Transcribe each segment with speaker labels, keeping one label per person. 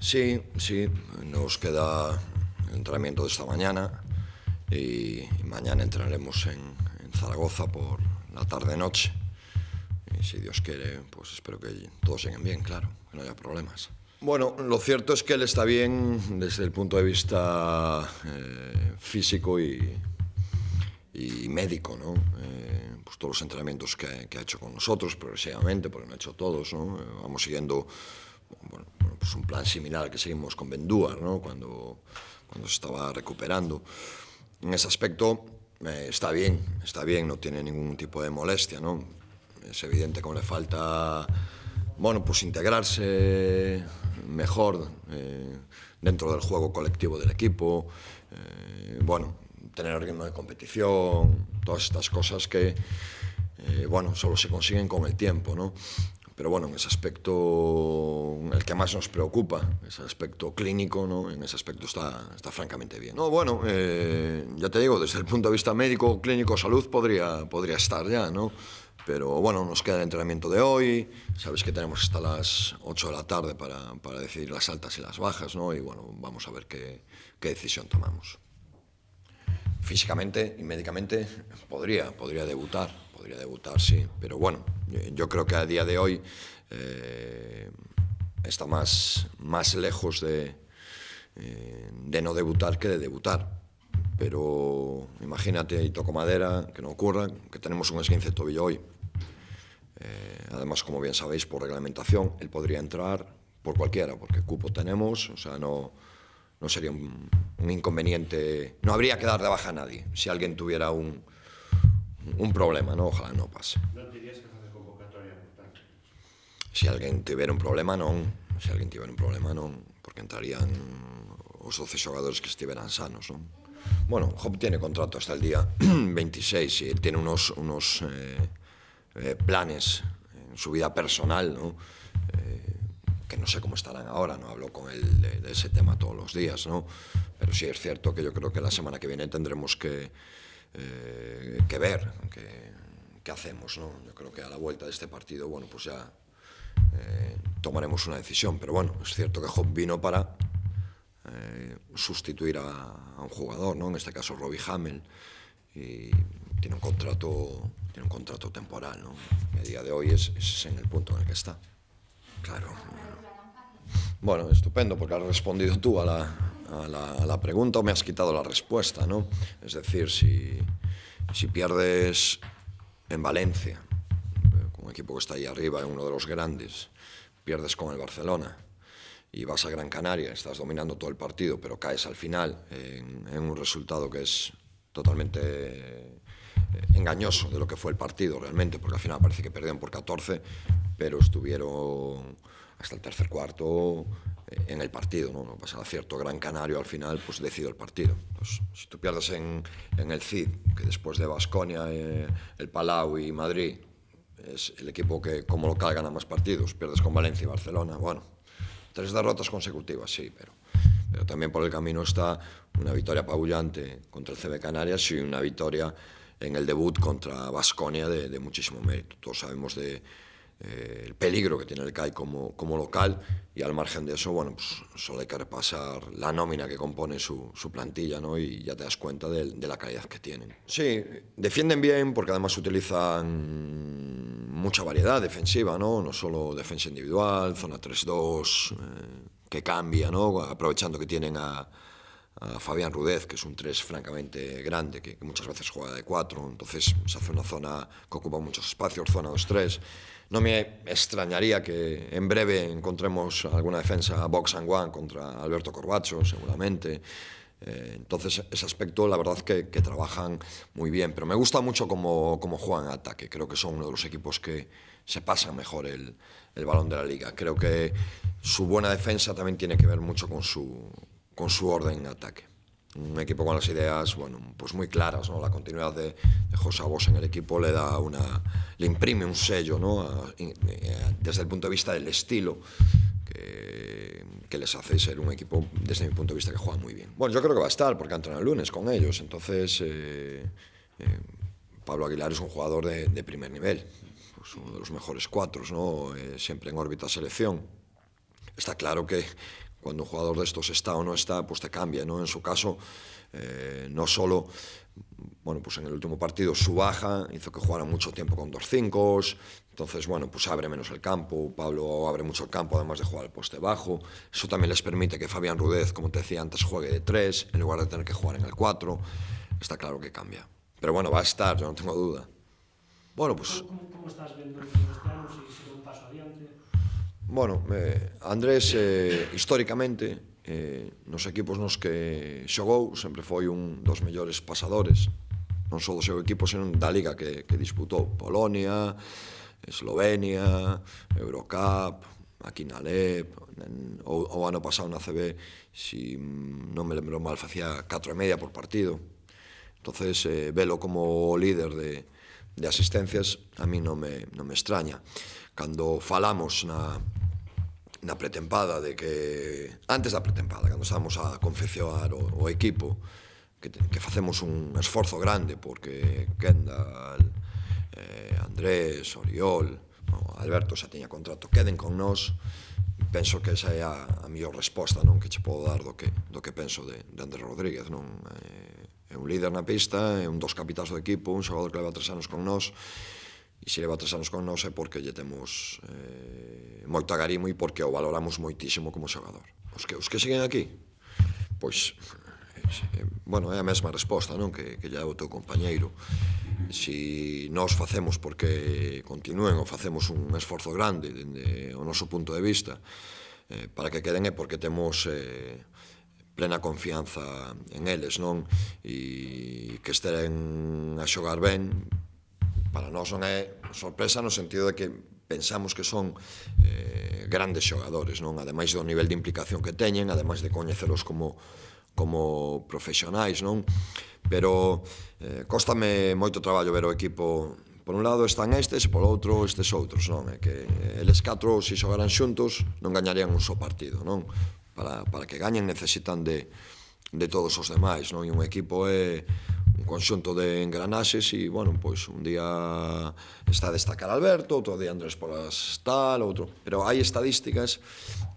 Speaker 1: Sí, sí, nos queda el entrenamiento de esta mañana y mañana entrenaremos en, en Zaragoza por la tarde-noche. Y si Dios quiere, pues espero que todos lleguen bien, claro, que no haya problemas. Bueno, lo cierto es que él está bien desde el punto de vista eh, físico y, y, médico, ¿no? Eh, pues todos los entrenamientos que, que, ha hecho con nosotros progresivamente, porque no ha hecho todos, ¿no? Eh, vamos siguiendo bueno, pues un plan similar al que seguimos con Bendúar, ¿no? cuando, cuando se estaba recuperando. En ese aspecto eh, está bien, está bien, no tiene ningún tipo de molestia. ¿no? Es evidente que le falta bueno, pues integrarse mejor eh, dentro del juego colectivo del equipo, eh, bueno, tener ritmo de competición, todas estas cosas que, bueno, solo se consiguen con el tiempo, ¿no? Pero bueno, en ese aspecto, el que más nos preocupa, ese aspecto clínico, ¿no? en ese aspecto está, está francamente bien. No, bueno, eh, ya te digo, desde el punto de vista médico, clínico, salud, podría, podría estar ya, ¿no? Pero bueno, nos queda el entrenamiento de hoy, sabes que tenemos hasta las 8 de la tarde para, para decidir las altas y las bajas, ¿no? Y bueno, vamos a ver qué, qué decisión tomamos. Físicamente y médicamente podría, podría debutar, podría debutar, sí, pero bueno, eh, yo creo que a día de hoy eh, está más, más lejos de, eh, de no debutar que de debutar. Pero imagínate, y toco madera, que no ocurra, que tenemos un esguince de tobillo hoy. además, como bien sabéis, por reglamentación, él podría entrar por cualquiera, porque cupo tenemos, o sea, no, no sería un, inconveniente, no habría que dar de baja a nadie si alguien tuviera un, un problema, ¿no? Ojalá no pase. ¿No dirías que si alguien tuviera un problema no. Si alguien tivera un problema no. porque entrarían los 12 jugadores que estuvieran sanos, Bueno, Job tiene contrato hasta el día 26 y tiene unos, unos eh, eh, planes en su vida personal, ¿no? Eh, que no sé cómo estarán ahora, no hablo con él de, ese tema todos los días, ¿no? Pero sí es cierto que yo creo que la semana que viene tendremos que, que ver qué hacemos, ¿no? Yo creo que a la vuelta de este partido, bueno, pues ya eh, tomaremos una decisión. Pero bueno, es cierto que Hop vino para eh, sustituir a, un jugador, ¿no? en este caso Robbie Hamel, y tiene un contrato, tiene un contrato temporal. ¿no? a día de hoy es, en el punto en el que está. Claro. Bueno, estupendo, porque has respondido tú a la, pregunta o me has quitado la respuesta, ¿no? Es decir, si, si pierdes en Valencia un equipo que está ahí arriba, uno de los grandes, pierdes con el Barcelona y vas a Gran Canaria, estás dominando todo el partido, pero caes al final en, un resultado que es totalmente eh, engañoso de lo que fue el partido realmente, porque al final parece que perdieron por 14, pero estuvieron hasta el tercer cuarto eh, en el partido, ¿no? Pasa pues a cierto Gran Canario al final, pues decido el partido. Pues, si tú pierdes en, el CID, que después de Basconia, eh, el Palau y Madrid es el equipo que como local gana más partidos, pierdes con Valencia y Barcelona, bueno, tres derrotas consecutivas, sí, pero, pero también por el camino está una victoria apabullante contra el CB Canarias y una victoria en el debut contra Vasconia de muchísimo mérito. Todos sabemos de, eh, el peligro que tiene el CAI como, como, local y al margen de eso, bueno, pues solo hay que repasar la nómina que compone su, su plantilla, ¿no? Y ya te das cuenta de, la calidad que tienen. Sí, defienden bien porque además utilizan mucha variedad defensiva, ¿no? No solo defensa individual, zona 3-2, eh, que cambia, ¿no? Aprovechando que tienen a a Fabián Rudez, que es un tres francamente grande, que, muchas veces juega de cuatro, entonces se hace una zona que ocupa muchos espacios, zona 2-3. No me extrañaría que en breve encontremos alguna defensa box and one contra Alberto Corbacho, seguramente. Eh, entonces, ese aspecto, la verdad que, que trabajan muy bien, pero me gusta mucho cómo, cómo juegan ataque. Creo que son uno de los equipos que se pasan mejor el balón de la liga. Creo que su buena defensa también tiene que ver mucho con su, con su orden en ataque. Un equipo con las ideas bueno, pues muy claras, ¿no? la continuidad de, de José en el equipo le, da una, le imprime un sello ¿no? Eh, desde el punto de vista del estilo que, les hace ser un equipo, desde mi punto de vista, que juega muy bien. Bueno, yo creo que va a estar porque entran el lunes con ellos, entonces eh, eh, Pablo Aguilar es un jugador de, primer nivel, pues uno de los mejores cuatro, ¿no? siempre en órbita selección. Está claro que cuando un jugador de estos está o no está, pues te cambia, ¿no? En su caso, eh, no solo, bueno, pues en el último partido su baja hizo que jugara mucho tiempo con dos cinco, entonces, bueno, pues abre menos el campo, Pablo abre mucho el campo, además de jugar al poste bajo, eso también les permite que Fabián Rudez, como te decía antes, juegue de tres, en lugar de tener que jugar en el cuatro, está claro que cambia. Pero bueno, va a estar, yo no tengo duda. Bueno, pues... ¿Cómo, estás viendo si un paso adelante? Bueno, eh, Andrés eh, históricamente eh, nos equipos nos que xogou sempre foi un dos mellores pasadores non só do seu equipo, senón da liga que, que disputou Polonia, Eslovenia, Eurocup, aquí na LEP, ou o ano pasado na CB, si non me lembro mal, facía 4 e media por partido. entonces eh, velo como líder de, de asistencias a mí non me, non me extraña. Cando falamos na, na pretempada de que antes da pretempada, cando estamos a confeccionar o, o equipo, que, que facemos un esforzo grande porque Kendall, eh, Andrés, Oriol, no, Alberto xa teña contrato, queden con nós, penso que esa é a, a mellor resposta non que che podo dar do que, do que penso de, de Andrés Rodríguez non eh, un líder na pista, é un dos capitáns do equipo, un xogador que leva tres anos con nós, e se leva tres anos con nós é porque lle temos eh, moito agarimo e porque o valoramos moitísimo como xogador. Os que, os que siguen aquí, pois, eh, bueno, é a mesma resposta non que, que lle dá o teu compañeiro. Si nós facemos porque continúen ou facemos un esforzo grande dende o noso punto de vista eh, para que queden é porque temos eh, plena confianza en eles, non? E que estén a xogar ben, para nós non é sorpresa no sentido de que pensamos que son eh, grandes xogadores, non? Ademais do nivel de implicación que teñen, ademais de coñecelos como como profesionais, non? Pero eh, costame moito traballo ver o equipo por un lado están estes e por outro estes outros, non? É que eles catro se xogaran xuntos non gañarían un só partido, non? para, para que gañen necesitan de, de todos os demais, non? E un equipo é un conxunto de engranaxes e, bueno, pois un día está a destacar Alberto, outro día Andrés Polas tal, outro... Pero hai estadísticas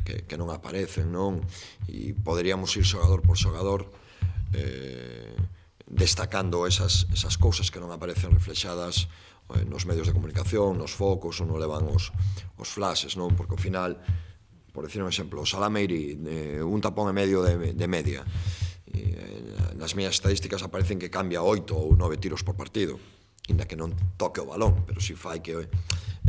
Speaker 1: que, que non aparecen, non? E poderíamos ir xogador por xogador eh, destacando esas, esas cousas que non aparecen reflexadas eh, nos medios de comunicación, nos focos, ou non levan os, os flashes, non? Porque ao final por decir un exemplo, o Salameiri eh, un tapón e medio de, de media. E, eh, nas miñas estadísticas aparecen que cambia oito ou nove tiros por partido, inda que non toque o balón, pero si fai que... É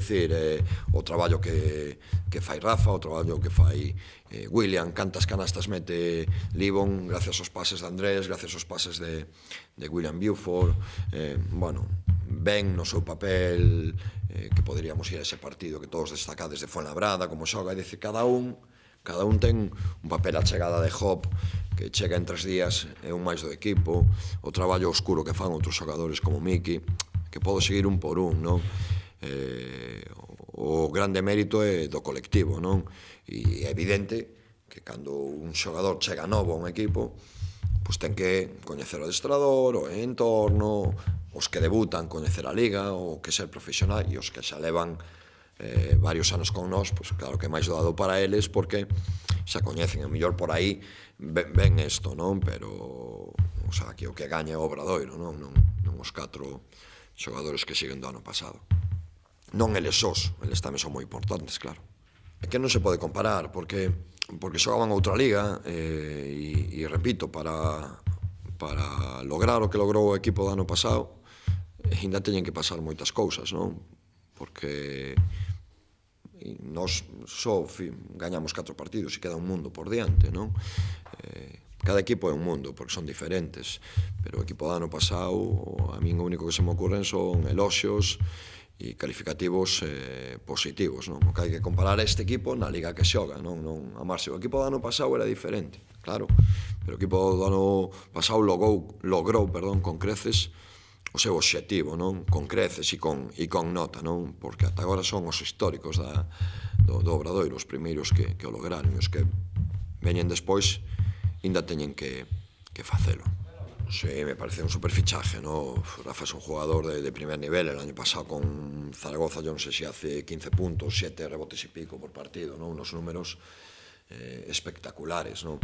Speaker 1: dicir, eh, o traballo que, que fai Rafa, o traballo que fai eh, William, cantas canastas mete Livon, gracias aos pases de Andrés, gracias aos pases de, de William Buford, eh, bueno, ben no seu papel eh, que poderíamos ir a ese partido que todos destacades de Fuenlabrada, como xoga, e dice cada un cada un ten un papel a chegada de Hop que chega en tres días é un máis do equipo o traballo oscuro que fan outros xogadores como Miki que podo seguir un por un non? Eh, o grande mérito é do colectivo non? e é evidente que cando un xogador chega novo a un equipo pois ten que coñecer o adestrador, o entorno, os que debutan coñecer a liga, o que ser profesional e os que xa levan eh, varios anos con nós, pois claro que é máis doado para eles porque xa coñecen, a mellor por aí ven, ben esto, non? Pero o sea, que o que gaña é o Obradoiro, non? Non, non os catro xogadores que siguen do ano pasado. Non eles sós, eles tamén son moi importantes, claro. É que non se pode comparar, porque porque xogaban outra liga eh, e repito, para, para lograr o que logrou o equipo do ano pasado, ainda teñen que pasar moitas cousas, non? Porque nós só gañamos catro partidos e queda un mundo por diante, non? Eh, cada equipo é un mundo, porque son diferentes, pero o equipo do ano pasado, a min o único que se me ocurren son eloxios e calificativos eh, positivos, non? O que hai que comparar este equipo na liga que xoga, non? non a amarse. O equipo do ano pasado era diferente, claro, pero o equipo do ano pasado logou, logrou perdón, con creces o seu obxectivo, non? Con creces e con, e con nota, non? Porque ata agora son os históricos da, do, do Obradoiro, os primeiros que, que o lograron, e os que veñen despois, ainda teñen que, que facelo. Sí, me parece un super fichaje, ¿no? Rafa es un jugador de, de, primer nivel. El año pasado con Zaragoza, yo no sé si hace 15 puntos, 7 rebotes y pico por partido, ¿no? Unos números eh, espectaculares, ¿no?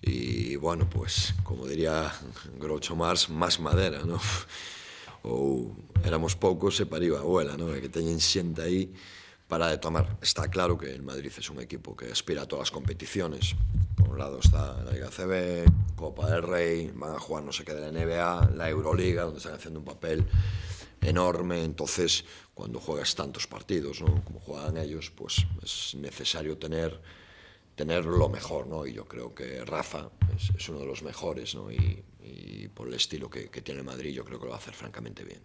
Speaker 1: Y bueno, pues como diría Groucho Mars, más madera, ¿no? O éramos poucos e parió a abuela, ¿no? que teñen xente aí para de tomar. Está claro que el Madrid es un equipo que aspira a todas las competiciones, Por un lado está la Liga CB, Copa del Rey, van a jugar no sé qué de la NBA, la Euroliga, donde están haciendo un papel enorme. Entonces, cuando juegas tantos partidos, como juegan ellos, pues es necesario tener, tener lo mejor, ¿no? Y yo creo que Rafa es, uno de los mejores, ¿no? Y, por el estilo que, tiene Madrid, yo creo que lo va a hacer francamente bien.